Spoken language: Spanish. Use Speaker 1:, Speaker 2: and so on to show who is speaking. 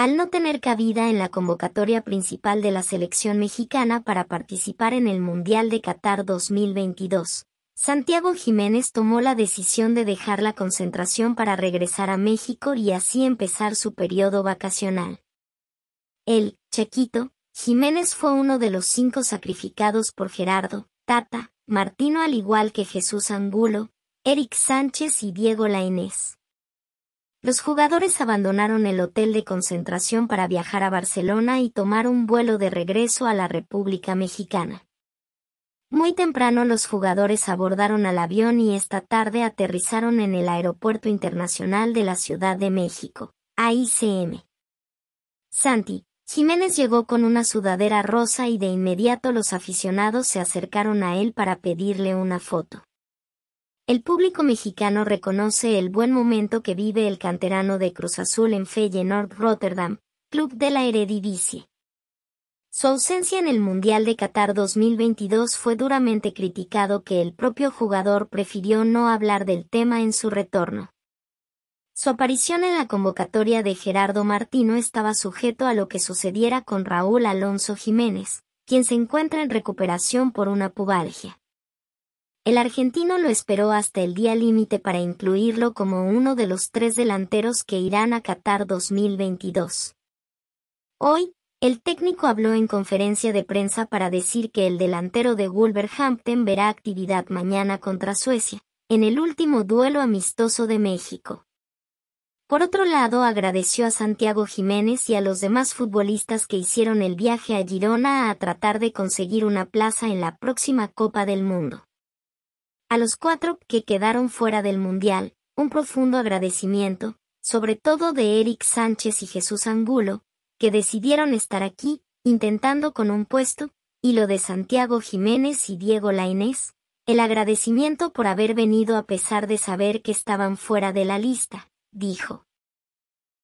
Speaker 1: al no tener cabida en la convocatoria principal de la selección mexicana para participar en el Mundial de Qatar 2022. Santiago Jiménez tomó la decisión de dejar la concentración para regresar a México y así empezar su periodo vacacional. El Chequito, Jiménez fue uno de los cinco sacrificados por Gerardo, Tata, Martino al igual que Jesús Angulo, Eric Sánchez y Diego Lainez. Los jugadores abandonaron el hotel de concentración para viajar a Barcelona y tomar un vuelo de regreso a la República Mexicana. Muy temprano los jugadores abordaron al avión y esta tarde aterrizaron en el Aeropuerto Internacional de la Ciudad de México, AICM. Santi, Jiménez llegó con una sudadera rosa y de inmediato los aficionados se acercaron a él para pedirle una foto. El público mexicano reconoce el buen momento que vive el canterano de Cruz Azul en Feyenoord Rotterdam, club de la Eredivisie. Su ausencia en el Mundial de Qatar 2022 fue duramente criticado que el propio jugador prefirió no hablar del tema en su retorno. Su aparición en la convocatoria de Gerardo Martino estaba sujeto a lo que sucediera con Raúl Alonso Jiménez, quien se encuentra en recuperación por una pubalgia el argentino lo esperó hasta el día límite para incluirlo como uno de los tres delanteros que irán a Qatar 2022. Hoy, el técnico habló en conferencia de prensa para decir que el delantero de Wolverhampton verá actividad mañana contra Suecia, en el último duelo amistoso de México. Por otro lado, agradeció a Santiago Jiménez y a los demás futbolistas que hicieron el viaje a Girona a tratar de conseguir una plaza en la próxima Copa del Mundo. A los cuatro que quedaron fuera del Mundial, un profundo agradecimiento, sobre todo de Eric Sánchez y Jesús Angulo, que decidieron estar aquí, intentando con un puesto, y lo de Santiago Jiménez y Diego Lainez, el agradecimiento por haber venido a pesar de saber que estaban fuera de la lista, dijo.